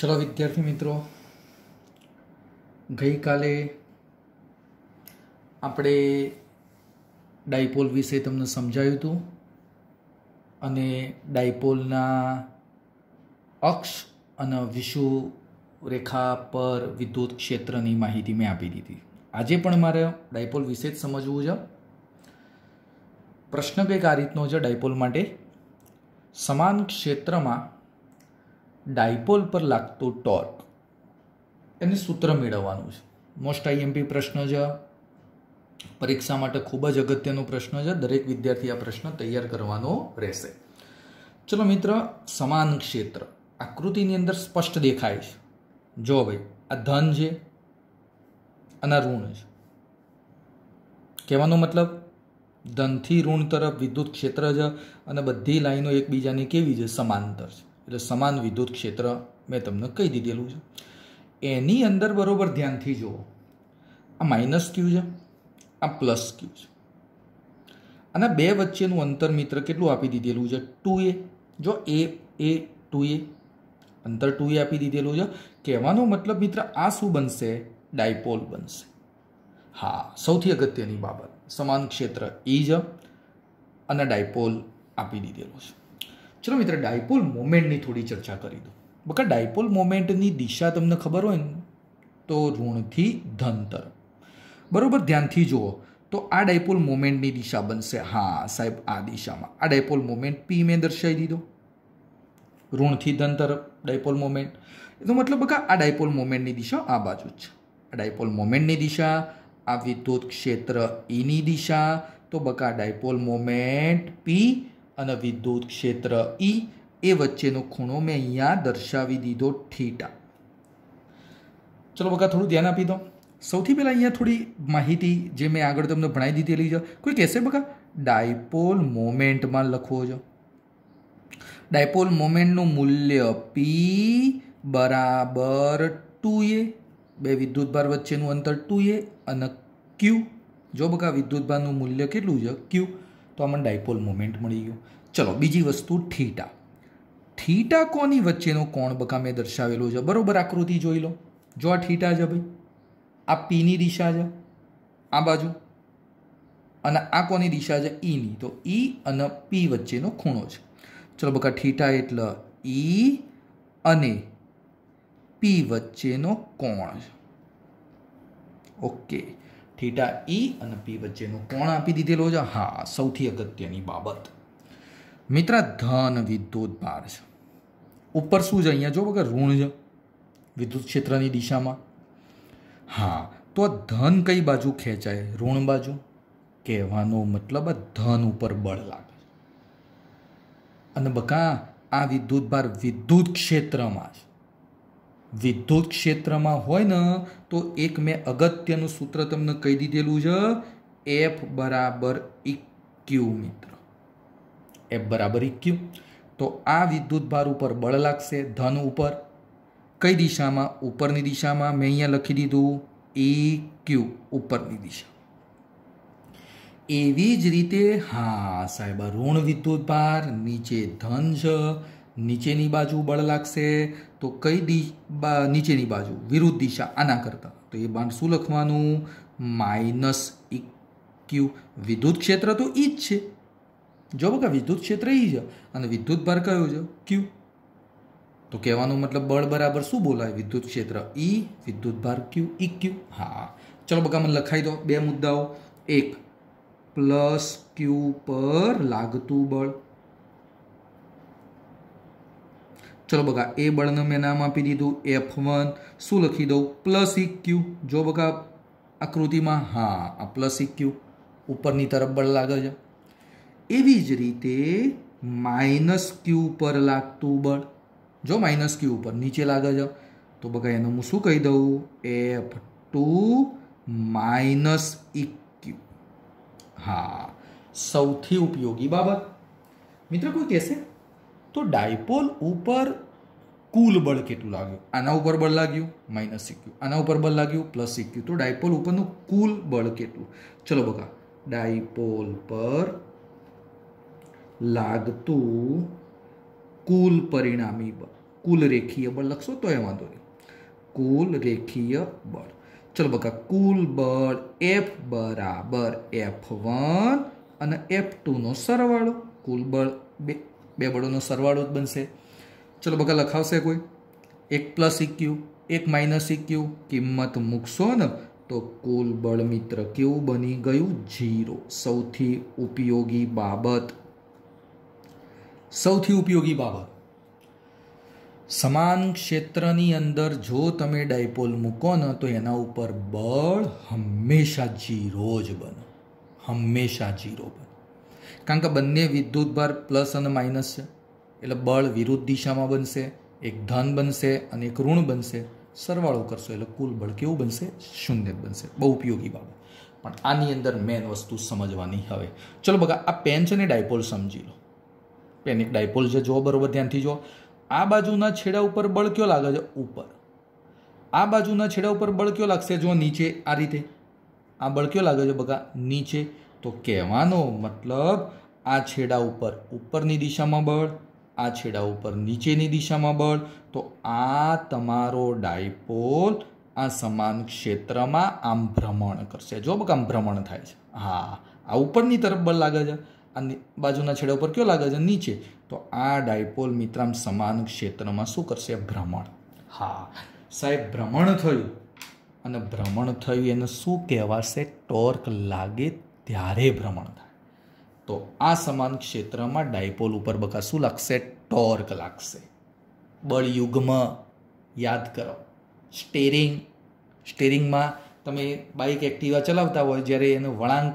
ચલો વિદ્યાર્થી મિત્રો ગઈકાલે આપણે ડાયપોલ વિશે તમને સમજાવ્યું હતું અને ડાયપોલના અક્ષ અને રેખા પર વિદ્યુત ક્ષેત્રની માહિતી મેં આપી દીધી આજે પણ મારે ડાયપોલ વિશે જ સમજવું છે પ્રશ્ન કંઈક આ રીતનો છે ડાયપોલ માટે સમાન ક્ષેત્રમાં ડાયપોલ પર લાગતો ટોર્ક એને સૂત્ર મેળવવાનું છે મોસ્ટ આઈએમપી પ્રશ્ન છે પરીક્ષા માટે ખૂબ જ અગત્યનો પ્રશ્ન છે દરેક વિદ્યાર્થી આ પ્રશ્ન તૈયાર કરવાનો રહેશે ચલો મિત્ર સમાન ક્ષેત્ર આકૃતિની અંદર સ્પષ્ટ દેખાય છે જો ભાઈ આ ધન છે અને આ ઋણ છે કહેવાનો મતલબ ધનથી ઋણ તરફ વિદ્યુત ક્ષેત્ર છે અને બધી લાઈનો એકબીજાની કેવી છે સમાંતર છે એટલે સમાન વિદ્યુત ક્ષેત્ર મેં તમને કહી દીધેલું છે એની અંદર બરાબર ધ્યાનથી જુઓ આ માઇનસ ક્યુ છે આ પ્લસ ક્યુ છે અને બે વચ્ચેનું અંતર મિત્ર કેટલું આપી દીધેલું છે ટુ એ જો એ એ ટુ એ અંતર ટુ એ આપી દીધેલું છે કહેવાનો મતલબ મિત્ર આ શું બનશે ડાયપોલ બનશે હા સૌથી અગત્યની બાબત સમાન ક્ષેત્ર ઈ e જ અને ડાયપોલ આપી દીધેલો છે ચલો મિત્ર ડાયપોલ મોમેન્ટની થોડી ચર્ચા કરી દો બકા ડાયપોલ મોમેન્ટની દિશા તમને ખબર હોય ને તો ઋણથી ધન તરફ બરાબર ધ્યાનથી જુઓ તો આ ડાયપોલ મોમેન્ટની દિશા બનશે હા સાહેબ આ દિશામાં આ ડાયપોલ મોમેન્ટ પી મેં દર્શાવી દીધો ઋણથી ધન તરફ ડાયપોલ મોમેન્ટ એનો મતલબ બકા આ ડાયપોલ મોમેન્ટની દિશા આ બાજુ જ છે આ ડાયપોલ મોમેન્ટની દિશા આ વિદ્યુત ક્ષેત્ર એની e દિશા તો બકા ડાયપોલ મોમેન્ટ પી અને વિદ્યુત ક્ષેત્ર ઈ e એ વચ્ચેનો ખૂણો મેં અહીંયા દર્શાવી દીધો થીટા ચલો બકા થોડું ધ્યાન આપી દો સૌથી પહેલાં અહીંયા થોડી માહિતી જે મેં આગળ તમને ભણાવી દીધેલી છે કોઈ કહેશે બકા ડાયપોલ મોમેન્ટમાં લખવો જો ડાયપોલ મોમેન્ટનું મૂલ્ય પી બરાબર ટુ એ બે વિદ્યુતભાર વચ્ચેનું અંતર ટુ એ અને ક્યુ જો બકા વિદ્યુતભારનું મૂલ્ય કેટલું છે ક્યુ તો આપણને ડાયપોલ મોમેન્ટ મળી ગયું ચલો બીજી વસ્તુ થીટા થીટા કોની વચ્ચેનો કોણ બકા મેં દર્શાવેલો છે બરાબર આકૃતિ જોઈ લો જો આ થીટા છે ભાઈ આ પીની દિશા છે આ બાજુ અને આ કોની દિશા છે ઈની e તો ઈ e અને પી વચ્ચેનો ખૂણો છે ચલો બકા થીટા એટલે ઈ e અને પી વચ્ચેનો કોણ છે ઓકે થીટા ઈ e અને પી વચ્ચેનો કોણ આપી દીધેલો છે હા સૌથી અગત્યની બાબત મિત્ર ધન વિદ્યુત ભાર છે ઉપર શું છે અહીંયા જો વગર ઋણ છે વિદ્યુત ક્ષેત્રની દિશામાં હા તો ધન કઈ બાજુ ખેંચાય ઋણ બાજુ કહેવાનો મતલબ ધન ઉપર બળ લાગે અને બકા આ વિદ્યુત ભાર વિદ્યુત ક્ષેત્રમાં છે વિદ્યુત ક્ષેત્રમાં હોય ને તો એક મેં અગત્યનું સૂત્ર તમને કહી દીધેલું છે એફ બરાબર ઇક્યુ મિત્ર એફ બરાબર ઇક્યુ તો આ વિદ્યુત ભાર ઉપર બળ લાગશે ધન ઉપર કઈ દિશામાં ઉપરની દિશામાં મેં અહીંયા લખી દીધું ઈ ક્યુ ઉપરની દિશા એવી જ રીતે હા સાહેબ ઋણ વિદ્યુત ભાર નીચે ધન છે નીચેની બાજુ બળ લાગશે તો કઈ દી નીચેની બાજુ વિરુદ્ધ દિશા આના કરતાં તો એ બાણ શું લખવાનું માઇનસ ઇક્યુ વિદ્યુત ક્ષેત્ર તો ઈ જ છે જો બકા વિદ્યુત ક્ષેત્ર ઈ છે અને વિદ્યુત ભાર કયો છે ક્યુ તો કહેવાનો મતલબ બળ બરાબર શું બોલાય વિદ્યુત ક્ષેત્ર ઈ વિદ્યુત ભાર ક્યુ ઈ ક્યુ હા ચલો બકા મને લખાઈ દો બે મુદ્દાઓ એક પ્લસ ક્યુ પર લાગતું બળ ચલો બકા એ બળને મેં નામ આપી દીધું એફ વન શું લખી દઉં પ્લસ ઇક્યુ e જો બગા આકૃતિમાં હા આ પ્લસ ઇક્યુ e ઉપરની તરફ બળ લાગે છે એવી જ રીતે માઇનસ ક્યુ પર લાગતું બળ જો માઇનસ ક્યુ ઉપર નીચે લાગે છે તો બકા એનું હું શું કહી દઉં F two minus E Q e હા સૌથી ઉપયોગી બાબત મિત્ર કોઈ કહેશે તો ડાયપોલ ઉપર કુલ બળ કેટલું લાગ્યું આના ઉપર બળ લાગ્યું માઇનસ શીખ્યું e આના ઉપર બળ લાગ્યું પ્લસ શીખ્યું e તો ડાયપોલ ઉપરનું કુલ બળ કેટલું ચલો બકા ડાયપોલ પર લાગતું કુલ પરિણામી બળ કુલ રેખીય બળ લખશો તો એ વાંધો નહીં કુલ રેખીય બળ ચલો બકા કુલ બળ એફ બરાબર એફ વન અને એફ ટુનો સરવાળો કુલ બળ બે બે બળોનો સરવાળો જ બનશે ચલો બગા લખાવશે કોઈ 1 + eq 1 - eq કિંમત મુકશો ને તો કુલ બળ મિત્ર કેવું બની ગયું 0 સૌથી ઉપયોગી બાબત સૌથી ઉપયોગી બાબત સમાન ક્ષેત્રની અંદર જો તમે ડાયપોલ મૂકો ને તો એના ઉપર બળ હંમેશા 0 જ બને હંમેશા 0 કારણ કે બંને વિદ્યુતભાર પ્લસ અને માઇનસ છે એટલે બળ વિરુદ્ધ દિશામાં બનશે એક ધન બનશે અને એક ઋણ બનશે સરવાળો કરશો એટલે કુલ બળ કેવું બનશે શૂન્ય બનશે બહુ ઉપયોગી બાબત પણ આની અંદર મેન વસ્તુ સમજવાની હવે ચલો બગા આ પેન છે ને ડાયપોલ સમજી લો પેન એક ડાયપોલ છે જો બરોબર ધ્યાનથી જો આ બાજુના છેડા ઉપર બળ કયો લાગે છે ઉપર આ બાજુના છેડા ઉપર બળ કયો લાગશે જો નીચે આ રીતે આ બળ કયો લાગે છે બગા નીચે તો કહેવાનો મતલબ આ છેડા ઉપર ઉપરની દિશામાં બળ આ છેડા ઉપર નીચેની દિશામાં બળ તો આ તમારો ડાયપોલ આ સમાન ક્ષેત્રમાં આમ ભ્રમણ કરશે જો બક આમ ભ્રમણ થાય છે હા આ ઉપરની તરફ બળ લાગે છે અને બાજુના છેડા ઉપર કયો લાગે છે નીચે તો આ ડાયપોલ મિત્રામ સમાન ક્ષેત્રમાં શું કરશે ભ્રમણ હા સાહેબ ભ્રમણ થયું અને ભ્રમણ થયું એને શું કહેવાશે ટોર્ક લાગે ત્યારે ભ્રમણ થાય તો આ સમાન ક્ષેત્રમાં ડાયપોલ ઉપર બકા શું લાગશે ટોર્ક લાગશે બળયુગ્મ યાદ કરો સ્ટેરિંગ સ્ટેરિંગમાં તમે બાઇક એક્ટિવા ચલાવતા હોય જ્યારે એનો વળાંક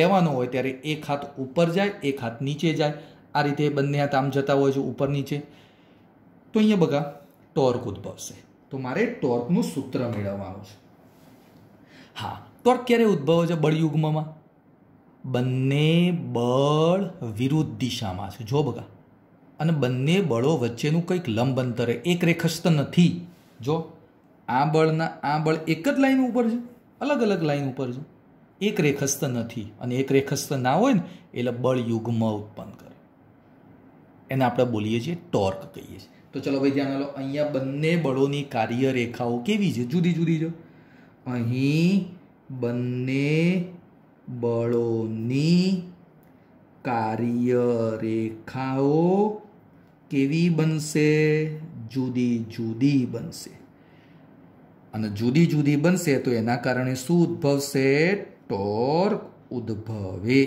લેવાનો હોય ત્યારે એક હાથ ઉપર જાય એક હાથ નીચે જાય આ રીતે બંને હાથ આમ જતા હોય છે ઉપર નીચે તો અહીંયા બગા ટોર્ક ઉદ્ભવશે તો મારે ટોર્કનું સૂત્ર મેળવવાનું છે હા ટોર્ક ક્યારે ઉદ્ભવે છે બળયુગ્મમાં બંને બળ વિરુદ્ધ દિશામાં છે જો બગા અને બંને બળો વચ્ચેનું કંઈક લંબ અંતરે એક રેખસ્થ નથી જો આ બળના આ બળ એક જ લાઈન ઉપર છે અલગ અલગ લાઈન ઉપર છે એક રેખસ્થ નથી અને એક રેખસ્થ ના હોય ને એટલે બળ યુગ્મ ઉત્પન્ન કરે એને આપણે બોલીએ છીએ ટોર્ક કહીએ છીએ તો ચલો ભાઈ ધ્યાન લો અહીંયા બંને બળોની કાર્યરેખાઓ કેવી છે જુદી જુદી છે અહીં બંને બળોની કાર્યરેખાઓ કેવી બનશે જુદી જુદી બનશે અને જુદી જુદી બનશે તો એના કારણે શું ઉદ્ભવશે ટોર્ક ઉદ્ભવે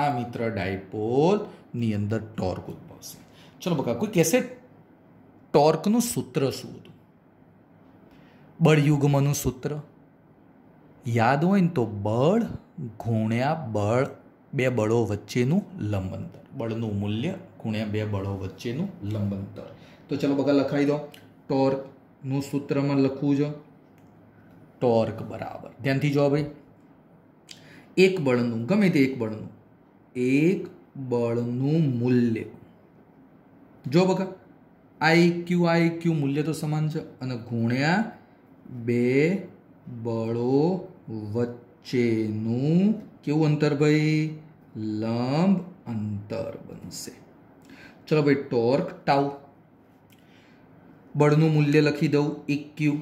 આ મિત્ર ડાયપોલની અંદર ટોર્ક ઉદ્ભવશે ચલો બકા કોઈ કહેશે ટોર્કનું સૂત્ર શું હતું બળયુગ્મનું સૂત્ર યાદ હોય ને તો બળ ગુણ્યા બળ બે બળો વચ્ચેનું લંબંતર બળનું મૂલ્ય ગુણ્યા બે બળો વચ્ચેનું લંબંતર તો ચલો બગા લખાવી દો ટોર્કનું સૂત્રમાં લખવું છે ટોર્ક બરાબર ધ્યાનથી જો ભાઈ એક બળનું ગમે તે એક બળનું એક બળનું મૂલ્ય જો બગા આઈ ક્યુ આઈ ક્યુ મૂલ્ય તો સમાન છે અને ગુણ્યા બે બળો વચ્ચેનું કેવું અંતર ભાઈ લંબ અંતર બનશે ચલો ભાઈ ટોર્ક ટાઉ બળનું મૂલ્ય લખી દઉં ઇક્યુ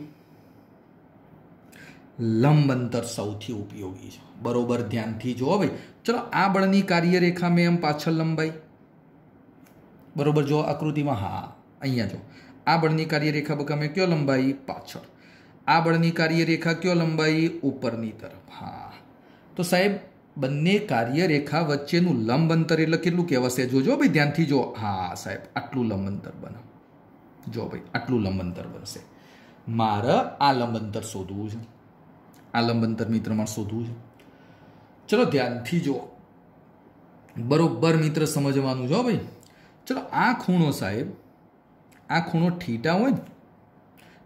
લંબ અંતર સૌથી ઉપયોગી છે બરોબર ધ્યાનથી જુઓ ભાઈ ચલો આ બળની કાર્યરેખા મેં એમ પાછળ લંબાઈ બરોબર જો આકૃતિમાં હા અહીંયા જો આ બળની કાર્યરેખા બકા મેં કયો લંબાઈ પાછળ આ બળની કાર્યરેખા કયો લંબાઈ ઉપરની તરફ હા તો સાહેબ બંને કાર્યરેખા વચ્ચેનું લંબ અંતર એટલે કેટલું કહેવાશે જોજો ભાઈ ધ્યાનથી જો હા સાહેબ આટલું લંબ અંતર બને જો ભાઈ આટલું લંબ અંતર બનશે મારે આ લંબ અંતર શોધવું છે આ લંબ અંતર મિત્ર મારે શોધવું છે ચલો ધ્યાનથી જો બરોબર મિત્ર સમજવાનું જો ભાઈ ચલો આ ખૂણો સાહેબ આ ખૂણો ઠીટા હોય ને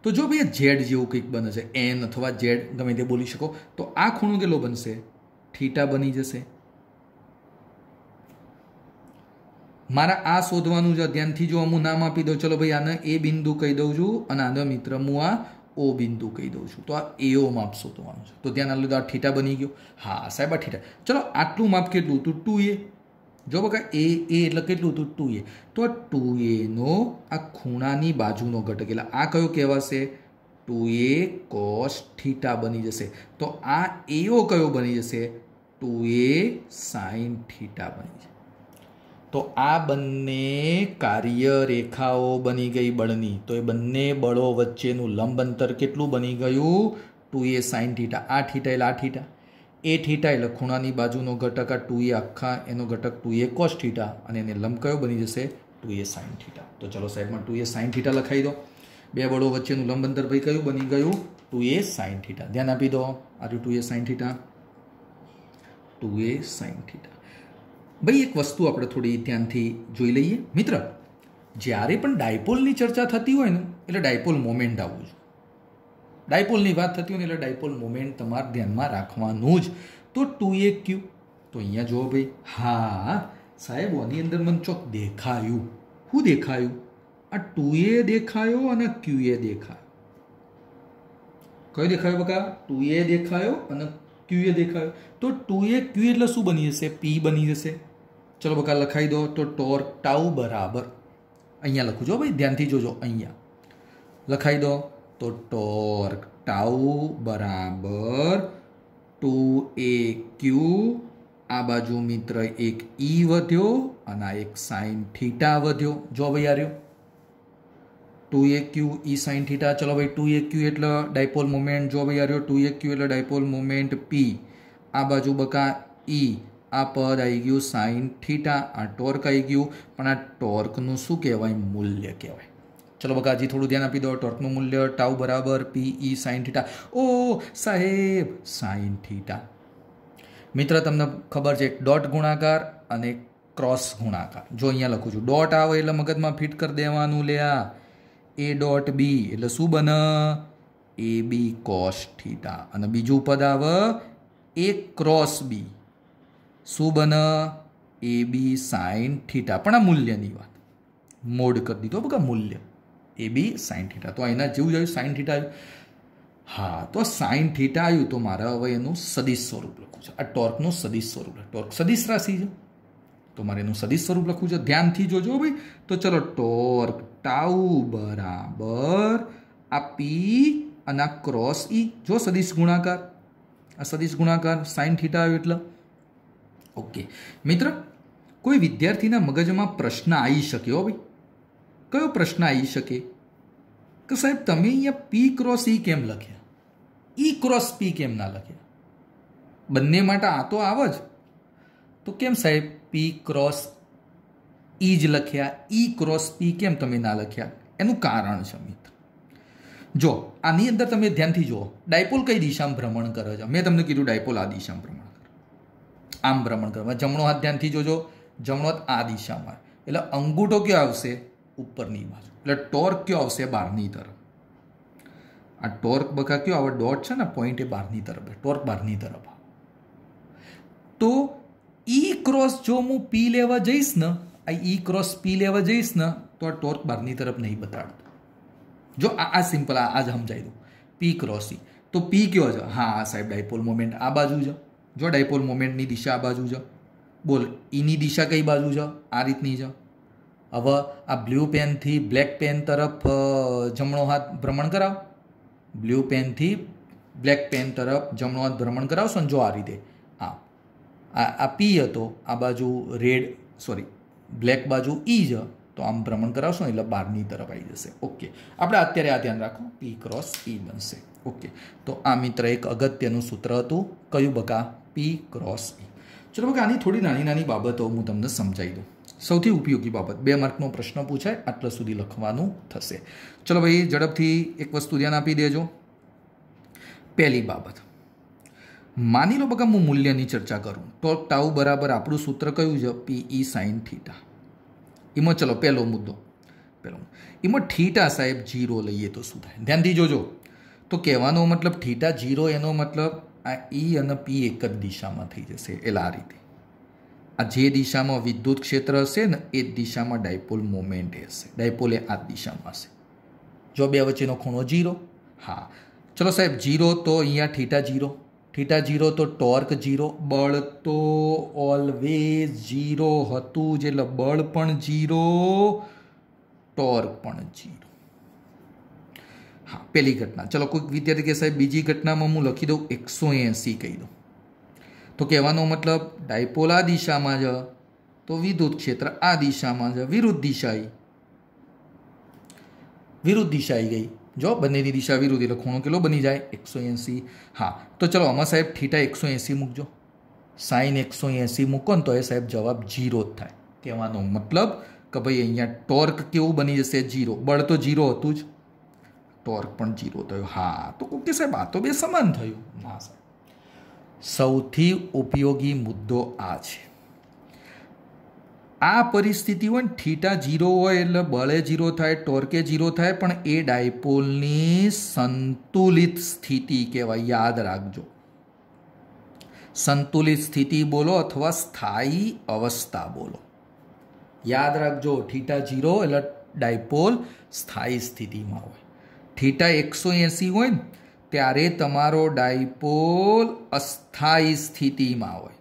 તો જો ભાઈ ઝેડ જેવું કંઈક બને છે એન અથવા ઝેડ ગમે તે બોલી શકો તો આ ખૂણો કેટલો બનશે થીટા બની જશે મારા આ શોધવાનું જ ધ્યાનથી જો હું નામ આપી દઉં ચલો ભાઈ આને એ બિંદુ કહી દઉં છું અને આને મિત્ર હું આ ઓ બિંદુ કહી દઉં છું તો આ એઓ માપ શોધવાનું છે તો ધ્યાન આલું આ ઠીટા બની ગયો હા સાહેબ આ ઠીટા ચલો આટલું માપ કેટલું હતું ટુ એ જો બકા એ એ એટલે કેટલું હતું ટુ એ તો ટુ એનો આ ખૂણાની બાજુનો ઘટક એટલે આ કયો કહેવાશે ટુ એ કોસ થીટા બની જશે તો આ એઓ કયો બની જશે ટુ એ સાઇન થીટા બની જશે તો આ બંને કાર્ય રેખાઓ બની ગઈ બળની તો એ બંને બળો વચ્ચેનું લંબ અંતર કેટલું બની ગયું ટુ એ સાઇન થીટા આ થીટા એટલે આ થીટા એ થીટા એટલે ખૂણાની બાજુનો ઘટક આ ટુ એ આખા એનો ઘટક ટુ એ કોસ થીટા અને એને લંબ કયો બની જશે ટુ એ સાઇન થીટા તો ચલો સાહેબમાં ટુ એ સાઇન થીટા લખાઈ દો બે બળો વચ્ચેનું લંબ અંતર ભાઈ કયું બની ગયું ટુ એ સાઇન થીટા ધ્યાન આપી દો આ two A sine theta two A sine theta ભાઈ એક વસ્તુ આપણે થોડી ધ્યાનથી જોઈ લઈએ મિત્ર જ્યારે પણ ડાયપોલની ચર્ચા થતી હોય ને એટલે ડાયપોલ મોમેન્ટ આવવું જોઈએ ડાયપોલની વાત થતી હોય ને એટલે ડાયપોલ મુમેન્ટ તમારે ધ્યાનમાં રાખવાનું જ તો ટુ એ ક્યુ તો અહીંયા જુઓ ભાઈ હા સાહેબ આની અંદર મને ચોક દેખાયું શું દેખાયું આ ટુ એ દેખાયો અને ક્યુ એ દેખાયો કયો દેખાયો બકા ટુ એ દેખાયો અને ક્યુ એ દેખાયો તો ટુ એ ક્યુ એટલે શું બની જશે પી બની જશે ચલો બકા લખાઈ દો તો ટોર ટાઉ બરાબર અહીંયા લખું જો ભાઈ ધ્યાનથી જોજો અહીંયા લખાઈ દો તો ટોર્ક ટાઉ બરાબર ટુ એ ક્યુ આ બાજુ મિત્ર એક ઈ e વધ્યો અને આ એક સાઇન થીટા વધ્યો જો ભાઈ આર્યો two A Q E sine theta ચલો ભાઈ ટુ એ ક્યુ એટલે ડાયપોલ મુમેન્ટ જો ભાઈ આર્યો ટુ એ ક્યુ એટલે ડાયપોલ મુમેન્ટ પી આ બાજુ બકા ઈ e. આ પદ આવી ગયું સાઇન થીટા આ ટોર્ક આવી ગયું પણ આ ટોર્કનું શું કહેવાય મૂલ્ય કહેવાય ચલો બકાજી થોડું ધ્યાન આપી દો ટોર્કનું મૂલ્ય ટાઉ બરાબર પીઈ સાઇન થીટા ઓ સાહેબ સાઇન થીટા મિત્ર તમને ખબર છે ડોટ ગુણાકાર અને ક્રોસ ગુણાકાર જો અહીંયા લખું છું ડોટ આવે એટલે મગજમાં ફિટ કરી દેવાનું લે એ ડોટ બી એટલે શું બન એ બી કોસ થીટા અને બીજું પદ આવે એ ક્રોસ બી શું બન એ બી સાઇન થીટા પણ આ મૂલ્યની વાત મોડ કરી દીધો બકા મૂલ્ય એ બી સાઇન થીટા તો એના જેવું જ આવ્યું સાઇન થીટા આવ્યું હા તો સાઇન થીટા આવ્યું તો મારે હવે એનું સદીશ સ્વરૂપ લખવું છે આ ટોર્કનું સદીશ સ્વરૂપ ટોર્ક સદીશ રાશિ છે તો મારે એનું સદીશ સ્વરૂપ લખવું છે ધ્યાનથી જોજો ભાઈ તો ચલો ટોર્ક ટાઉ બરાબર આ પી અને આ ક્રોસ ઈ e. જો સદીશ ગુણાકાર આ સદીશ ગુણાકાર સાઇન થીટા આવ્યું એટલે ઓકે મિત્ર કોઈ વિદ્યાર્થીના મગજમાં પ્રશ્ન આવી શક્યો ભાઈ કયો પ્રશ્ન આવી શકે કે સાહેબ તમે અહીંયા પી ક્રોસ ઈ કેમ લખ્યા ઈ ક્રોસ પી કેમ ના લખ્યા બંને માટે આ તો આવ જ તો કેમ સાહેબ પી ક્રોસ ઈ જ લખ્યા ઈ ક્રોસ પી કેમ તમે ના લખ્યા એનું કારણ છે મિત્ર જો આની અંદર તમે ધ્યાનથી જુઓ ડાયપોલ કઈ દિશામાં ભ્રમણ કરે છે મેં તમને કીધું ડાયપોલ આ દિશામાં ભ્રમણ કરે આમ ભ્રમણ કરવા જમણો હાથ ધ્યાનથી જોજો જમણો હાથ આ દિશામાં એટલે અંગૂઠો કયો આવશે ઉપરની બાજુ એટલે ટોર્ક કયો આવશે બહારની તરફ આ ટોર્ક બકા કયો આવે ડોટ છે ને પોઈન્ટ એ બહારની તરફ ટોર્ક બહારની તરફ તો ઈ e ક્રોસ જો હું પી લેવા જઈશ ને આ ઈ ક્રોસ પી લેવા જઈશ ને તો આ ટોર્ક બહારની તરફ નહીં બતાડતો જો આ આ સિમ્પલ આ જ સમજાવી દઉં પી ક્રોસ ઈ તો પી કયો છે હા આ સાહેબ ડાયપોલ મોમેન્ટ આ બાજુ છે જો ડાયપોલ મોમેન્ટની દિશા આ બાજુ છે બોલ ઈની e દિશા કઈ બાજુ છે આ રીતની છે હવે આ બ્લુ પેનથી બ્લેક પેન તરફ જમણો હાથ ભ્રમણ કરાવો બ્લુ પેનથી બ્લેક પેન તરફ જમણો હાથ ભ્રમણ કરાવશો ને જો આ રીતે આ આ પી હતો આ બાજુ રેડ સોરી બ્લેક બાજુ ઈ e જ તો આમ ભ્રમણ કરાવશો ને એટલે બારની તરફ આવી જશે ઓકે આપણે અત્યારે આ ધ્યાન રાખો પી ક્રોસ ઈ બનશે ઓકે તો આ મિત્ર એક અગત્યનું સૂત્ર હતું કયું બકા પી ક્રોસ ઈ ચલો બકા આની થોડી નાની નાની બાબતો હું તમને સમજાવી દઉં સૌથી ઉપયોગી બાબત બે માર્કનો પ્રશ્ન પૂછાય આટલા સુધી લખવાનું થશે ચલો ભાઈ ઝડપથી એક વસ્તુ ધ્યાન આપી દેજો પહેલી બાબત માની લો બગા હું મૂલ્યની ચર્ચા કરું તો ટાઉ બરાબર આપણું સૂત્ર કયું છે પીઈ સાઇન થીટા એમાં ચલો પહેલો મુદ્દો પહેલો એમાં થીટા સાહેબ જીરો લઈએ તો શું થાય ધ્યાનથી જોજો તો કહેવાનો મતલબ થીટા જીરો એનો મતલબ આ ઈ e અને પી એક જ દિશામાં થઈ જશે એટલે આ રીતે આ જે દિશામાં વિદ્યુત ક્ષેત્ર હશે ને એ દિશામાં ડાયપોલ મોમેન્ટ હશે ડાયપોલ એ આ દિશામાં હશે જો બે વચ્ચેનો ખૂણો જીરો હા ચલો સાહેબ જીરો તો અહીંયા થીટા જીરો થીટા જીરો તો ટોર્ક જીરો બળ તો ઓલવેઝ જીરો હતું જ એટલે બળ પણ જીરો ટોર્ક પણ જીરો હા પહેલી ઘટના ચલો કોઈક વિદ્યાર્થી કે સાહેબ બીજી ઘટનામાં હું લખી દઉં એકસો એંસી કહી દઉં तो कहवा मतलब डायपोल आ दिशा में ज तो विद्युत क्षेत्र आ दिशा में ज विरुद्ध दिशाई विरुद्ध दिशाई गई जो बने की दिशा विरुद्ध खूणों के बनी जाए एक सौ एसी हाँ तो चलो अमर साहब ठीटा एक सौ एसी मुकजो साइन एक सौ एसी मूको तो ये साहब जवाब जीरो कहवा मतलब कि भाई अँ टोर्क केव बनी जैसे जीरो बड़ तो जीरो टॉर्क पीरो हाँ तो ओके साहब आ तो बे सामन थू हाँ साहब સૌથી ઉપયોગી મુદ્દો આ છે આ પરિસ્થિતિ હોય ને થીટા જીરો હોય એટલે બળે જીરો થાય ટોર્કે જીરો થાય પણ એ ડાયપોલની સંતુલિત સ્થિતિ કહેવાય યાદ રાખજો સંતુલિત સ્થિતિ બોલો અથવા સ્થાયી અવસ્થા બોલો યાદ રાખજો થીટા જીરો એટલે ડાયપોલ સ્થાયી સ્થિતિમાં હોય થીટા એકસો એંસી હોય ને ત્યારે તમારો ડાયપોલ અસ્થાયી સ્થિતિમાં હોય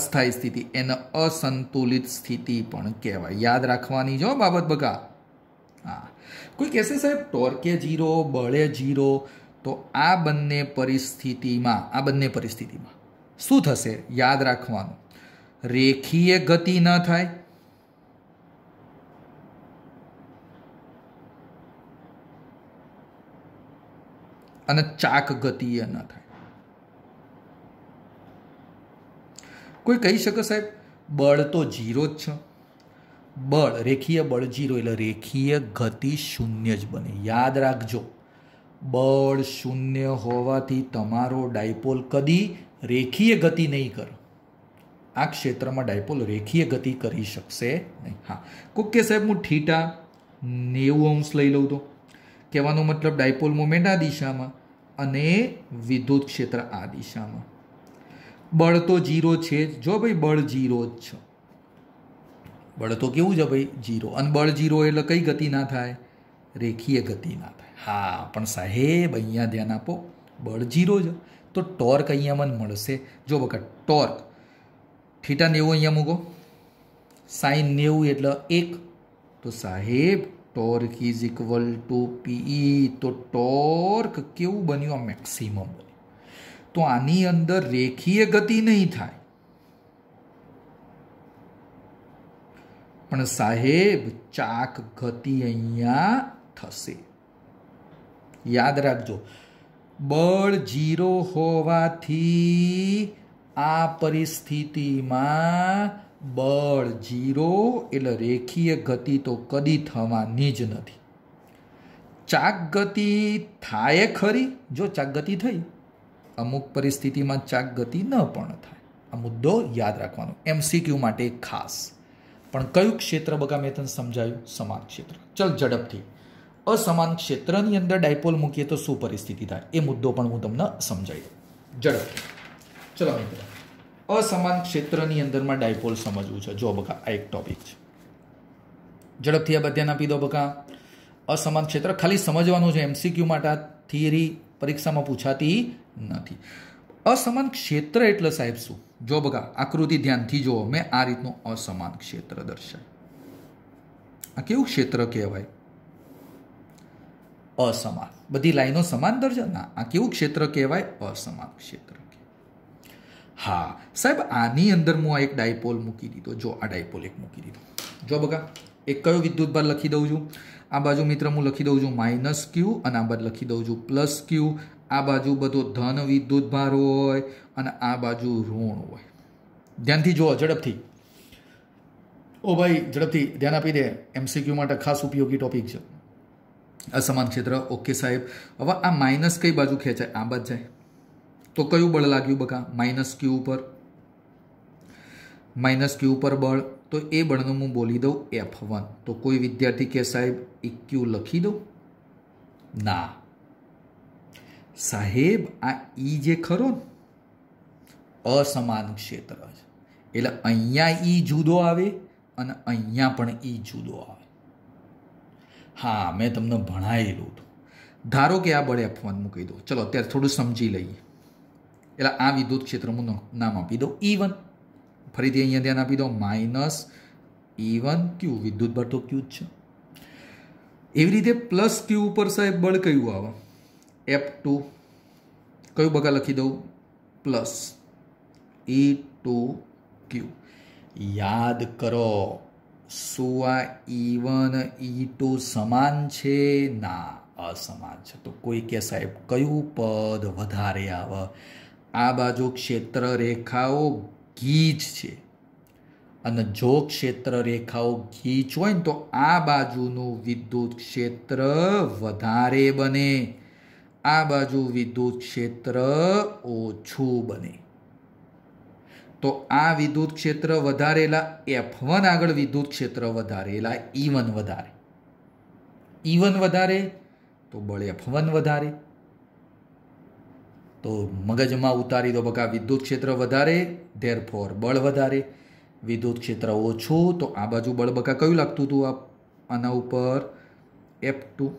અસ્થાયી સ્થિતિ એને અસંતુલિત સ્થિતિ પણ કહેવાય યાદ રાખવાની જો બાબત બગા હા કોઈ કહેશે સાહેબ ટોર્કે જીરો બળે જીરો તો આ બંને પરિસ્થિતિમાં આ બંને પરિસ્થિતિમાં શું થશે યાદ રાખવાનું રેખીય ગતિ ન થાય અને ચાક ગતિએ ન થાય કોઈ કહી શકે સાહેબ બળ તો જીરો જ છે બળ રેખીય બળ જીરો એટલે રેખીય ગતિ શૂન્ય જ બને યાદ રાખજો બળ શૂન્ય હોવાથી તમારો ડાયપોલ કદી રેખીય ગતિ નહીં કરો આ ક્ષેત્રમાં ડાયપોલ રેખીય ગતિ કરી શકશે નહીં હા કોક કે સાહેબ હું ઠીટા નેવું અંશ લઈ લઉં તો કહેવાનો મતલબ ડાયપોલ મોમેન્ટ આ દિશામાં અને વિદ્યુત ક્ષેત્ર આ દિશામાં બળ તો જીરો છે જ જો ભાઈ બળ જીરો જ છે બળ તો કેવું છે ભાઈ જીરો અને બળ જીરો એટલે કઈ ગતિ ના થાય રેખીય ગતિ ના થાય હા પણ સાહેબ અહીંયા ધ્યાન આપો બળ જીરો જ તો ટોર્ક અહીંયા મને મળશે જો વખત ટોર્ક થીટા નેવું અહીંયા મૂકો સાઈન નેવું એટલે એક તો સાહેબ torque is equal to P E torque केव बनो मेक्सिम तो आंदर रेखीय गति नहीं थे साहेब चाक गति थसे याद रखो बल जीरो होवा थी आ परिस्थिति में બળ જીરો એટલે રેખીય ગતિ તો કદી થવાની જ નથી ચાક ગતિ થાય ખરી જો ચાક ગતિ થઈ અમુક પરિસ્થિતિમાં ચાક ગતિ ન પણ થાય આ મુદ્દો યાદ રાખવાનો એમસીક્યુ માટે ખાસ પણ કયું ક્ષેત્ર બગા મેં તને સમજાયું સમાન ક્ષેત્ર ચલ ઝડપથી અસમાન ક્ષેત્રની અંદર ડાયપોલ મૂકીએ તો શું પરિસ્થિતિ થાય એ મુદ્દો પણ હું તમને સમજાવી દઉં ઝડપથી ચલો મિત્રો અસમાન ક્ષેત્રની અંદરમાં ડાયપોલ સમજવું છે જો બકા આ એક ટોપિક છે ઝડપથી આ બધા આપી દો બકા અસમાન ક્ષેત્ર ખાલી સમજવાનું છે એમસીક્યુ માટે આ થિયરી પરીક્ષામાં પૂછાતી નથી અસમાન ક્ષેત્ર એટલે સાહેબ શું જો બકા આકૃતિ ધ્યાનથી જુઓ મેં આ રીતનું અસમાન ક્ષેત્ર દર્શાવ્યું આ કેવું ક્ષેત્ર કહેવાય અસમાન બધી લાઈનો સમાન દર્શાવ ના આ કેવું ક્ષેત્ર કહેવાય અસમાન ક્ષેત્ર હા સાહેબ આની અંદર હું આ એક ડાયપોલ મૂકી દીધો જો આ ડાયપોલ એક મૂકી દીધો જો બગા એક કયો વિદ્યુતભાર લખી દઉં છું આ બાજુ મિત્ર હું લખી દઉં છું માઇનસ ક્યુ અને આ બાજુ લખી દઉં છું પ્લસ ક્યુ આ બાજુ બધો ધન વિદ્યુત વિદ્યુતભાર હોય અને આ બાજુ ઋણ હોય ધ્યાનથી જુઓ ઝડપથી ઓ ભાઈ ઝડપથી ધ્યાન આપી દે એમસીક્યુ માટે ખાસ ઉપયોગી ટોપિક છે અસમાન ક્ષેત્ર ઓકે સાહેબ હવે આ માઇનસ કઈ બાજુ ખેંચાય આ બાજુ જાય તો કયું બળ લાગ્યું બકા માઇનસ ક્યુ ઉપર માઇનસ ક્યુ ઉપર બળ તો એ બળનું હું બોલી દઉં એફ તો કોઈ વિદ્યાર્થી કે સાહેબ એ ક્યુ લખી દઉં ના સાહેબ આ ઈ e જે ખરો અસમાન ક્ષેત્ર છે એટલે અહીંયા ઈ e જુદો આવે અને અહીંયા પણ ઈ e જુદો આવે હા મેં તમને ભણાયેલું હતું ધારો કે આ બળ એફ મૂકી દો ચલો અત્યારે થોડું સમજી લઈએ એટલે આ વિદ્યુત ક્ષેત્રનું નામ આપી દો ઈ e ફરીથી અહીંયા ધ્યાન આપી દો માઇનસ ઈ વન ક્યુ વિદ્યુત બળ તો ક્યુ જ છે એવી રીતે પ્લસ ક્યુ ઉપર સાહેબ બળ કયું આવે એફ ટુ કયું બગા લખી દઉં પ્લસ ઈ ટુ ક્યુ યાદ કરો શું આ ઈ વન ઈ ટુ સમાન છે ના અસમાન છે તો કોઈ કે સાહેબ કયું પદ વધારે આવે આ બાજુ ક્ષેત્ર રેખાઓ ગીચ છે અને જો ક્ષેત્ર રેખાઓ ગીચ હોય ને તો આ બાજુનું વિદ્યુત ક્ષેત્ર વધારે બને આ બાજુ વિદ્યુત ક્ષેત્ર ઓછું બને તો આ વિદ્યુત ક્ષેત્ર વધારેલા એફ વન આગળ વિદ્યુત ક્ષેત્ર વધારેલા ઈવન e વધારે ઈવન e વધારે તો બળ એફ વન વધારે તો મગજ માં ઉતારી દો બકા વિદ્યુત ક્ષેત્ર વધારે ધેરફોર બળ વધારે વિદ્યુત ક્ષેત્ર ઓછું તો આ બાજુ બળ બકા કયું લાગતું તું આના ઉપર f2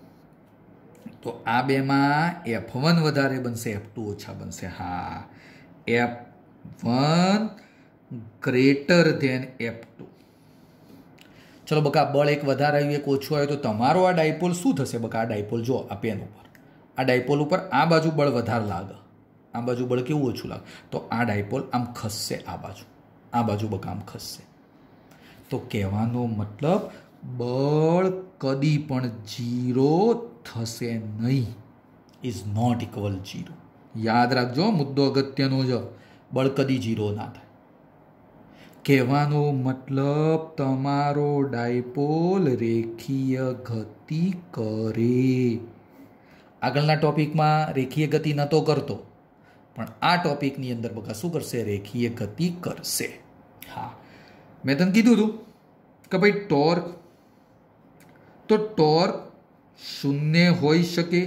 તો આ બે માં f1 વધારે બનશે f2 ઓછું બનશે હા f1 ગ્રેટર ધેન f2 ચલો બકા બળ એક વધારે હોય એક ઓછું હોય તો તમારો આ ડાયપોલ શું થશે બકા ડાયપોલ જો આ પેન ઉપર આ ડાયપોલ ઉપર આ બાજુ બળ વધારે લાગા આ બાજુ બળ કેવું ઓછું લાગે તો આ ડાયપોલ આમ ખસશે આ બાજુ આ બાજુ બક આમ ખસશે તો કહેવાનો મતલબ બળ કદી પણ જીરો થશે નહીં ઇઝ નોટ ઇક્વલ જીરો યાદ રાખજો મુદ્દો અગત્યનો જ બળ કદી જીરો ના થાય કહેવાનો મતલબ તમારો ડાયપોલ રેખીય ગતિ કરે આગળના ટોપિકમાં રેખીય ગતિ નહોતો કરતો પણ આ ટોપિકની અંદર બકા શું કરશે રેખીય ગતિ કરશે હા મેં તને કીધું હતું કે ભાઈ ટોર્ક તો ટોર્ક શૂન્ય હોઈ શકે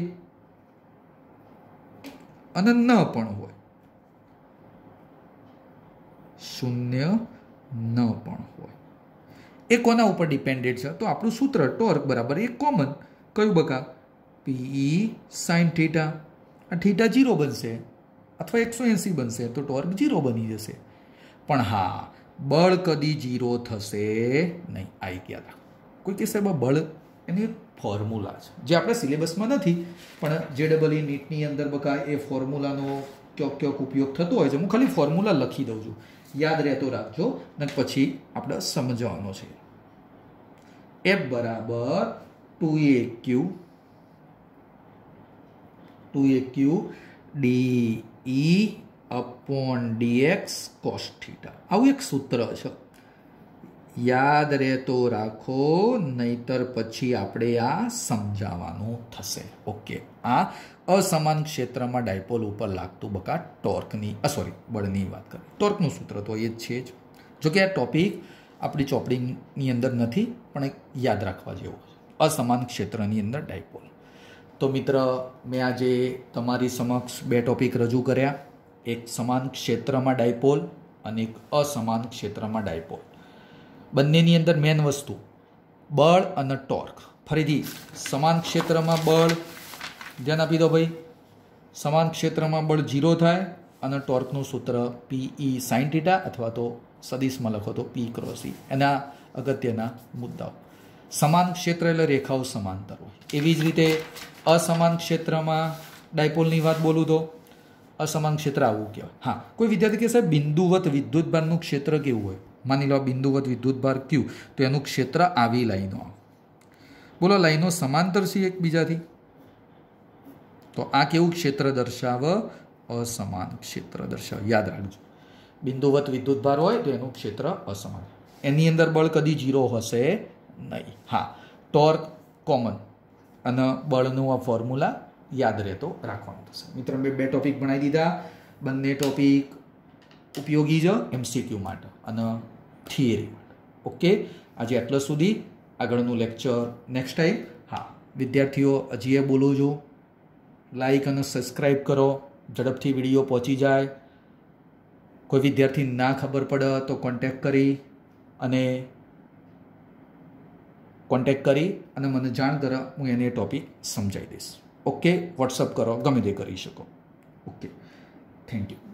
અને ન પણ હોય શૂન્ય ન પણ હોય એ કોના ઉપર ડિપેન્ડેડ છે તો આપણું સૂત્ર ટોર્ક બરાબર એ કોમન કયું બકા પીઈ સાઇન થીટા આ થીટા જીરો બનશે અથવા એકસો એંસી બનશે તો ટોર્ક જીરો બની જશે પણ હા બળ કદી જીરો થશે નહીં આવી ગયા હતા કોઈ કે કહેશે બળ એની ફોર્મ્યુલા છે જે આપણે સિલેબસમાં નથી પણ જે ડબલ ઈ નીટની અંદર બકા એ ફોર્મ્યુલાનો ક્યોક ક્યોક ઉપયોગ થતો હોય છે હું ખાલી ફોર્મ્યુલા લખી દઉં છું યાદ રહેતો રાખજો ને પછી આપણે સમજવાનો છે એફ બરાબર two A Q two A Q D E upon D X cos theta આવું એક સૂત્ર છે યાદ રહેતો રાખો નહીતર પછી આપણે આ સમજાવવાનું થશે ઓકે આ અસમાન ક્ષેત્રમાં ડાયપોલ ઉપર લાગતું બકા ટોર્કની સોરી બળની વાત કરી ટોર્કનું સૂત્ર તો એ જ છે જ જોકે આ ટોપિક આપણી ચોપડીની અંદર નથી પણ એક યાદ રાખવા જેવો અસમાન ક્ષેત્રની અંદર ડાયપોલ તો મિત્ર મેં આજે તમારી સમક્ષ બે ટોપિક રજૂ કર્યા એક સમાન ક્ષેત્રમાં ડાયપોલ અને એક અસમાન ક્ષેત્રમાં ડાયપોલ બંનેની અંદર મેન વસ્તુ બળ અને ટોર્ક ફરીથી સમાન ક્ષેત્રમાં બળ ધ્યાન આપી દો ભાઈ સમાન ક્ષેત્રમાં બળ ઝીરો થાય અને ટોર્કનું સૂત્ર પીઈ સાઇન ટીટા અથવા તો સદીશમાં લખો તો પી ક્રોસી e. એના અગત્યના મુદ્દાઓ સમાન ક્ષેત્ર એટલે રેખાઓ સમાંતર હોય એવી જ રીતે અસમાન ક્ષેત્રમાં ડાયપોલની વાત બોલું તો અસમાન ક્ષેત્ર આવું કહેવાય હા કોઈ વિદ્યાર્થી કે સાહેબ બિંદુવત વિદ્યુતભારનું ક્ષેત્ર કેવું હોય માની લો બિંદુવત વિદ્યુતભાર ક્યુ તો એનું ક્ષેત્ર આવી લાઈનો બોલો લાઈનો સમાંતર છે એકબીજાથી તો આ કેવું ક્ષેત્ર દર્શાવ અસમાન ક્ષેત્ર દર્શાવ યાદ રાખજો બિંદુવત વિદ્યુતભાર હોય તો એનું ક્ષેત્ર અસમાન એની અંદર બળ કદી જીરો હશે નહીં હા ટોર્ક કોમન અને બળનું આ ફોર્મ્યુલા યાદ રહેતો રાખવાનો થશે મિત્ર બે બે ટોપિક ભણાવી દીધા બંને ટોપિક ઉપયોગી જ એમસીક્યુ માટે અને થિયરી ઓકે આજે એટલા સુધી આગળનું લેક્ચર નેક્સ્ટ ટાઈમ હા વિદ્યાર્થીઓ હજી એ બોલું છું લાઈક અને સબસ્ક્રાઈબ કરો ઝડપથી વિડીયો પહોંચી જાય કોઈ વિદ્યાર્થી ના ખબર પડે તો કોન્ટેક્ટ કરી અને કોન્ટેક કરી અને મને જાણ કરો હું એને ટોપિક સમજાવી દઈશ ઓકે વોટ્સઅપ કરો ગમે તે કરી શકો ઓકે થેન્ક યુ